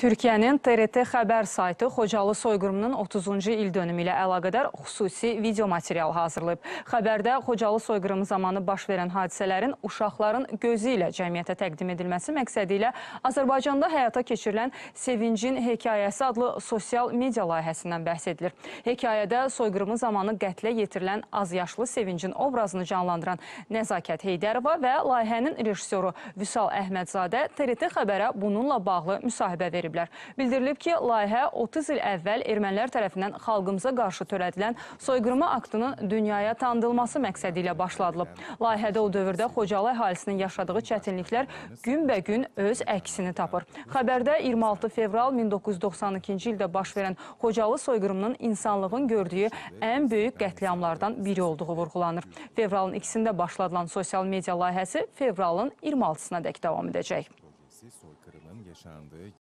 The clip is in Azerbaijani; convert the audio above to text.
Türkiyənin TRT xəbər saytı Xocalı soyqırımının 30-cu il dönümü ilə əlaqədar xüsusi video material hazırlayıb. Xəbərdə Xocalı soyqırımı zamanı baş verən hadisələrin uşaqların gözü ilə cəmiyyətə təqdim edilməsi məqsədi ilə Azərbaycanda həyata keçirilən Sevincin hekayəsi adlı sosial media layihəsindən bəhs edilir. Hekayədə soyqırımı zamanı qətlə yetirilən azyaşlı Sevincin obrazını canlandıran Nəzakət Heydərova və layihənin rejissoru Vüsal Əhmədzadə TRT xəbərə bununla bağlı müsahibə verib ediblər. Bildirilib ki, layihə 30 il əvvəl ermənilər tərəfindən xalqımıza qarşı törədilən soyqırma aktının dünyaya tanıdılması məqsədi ilə başladılıb. Layihədə o dövrdə Xocalı əhalisinin yaşadığı çətinliklər günbəgün öz əksini tapır. Xəbərdə 26 fevral 1992-ci ildə baş verən Xocalı soyqırımının insanlığın gördüyü ən böyük qətliamlardan biri olduğu vurğulanır. Fevralın ikisində başladılan sosial media layihəsi fevralın 26-sına dək davam edəcək.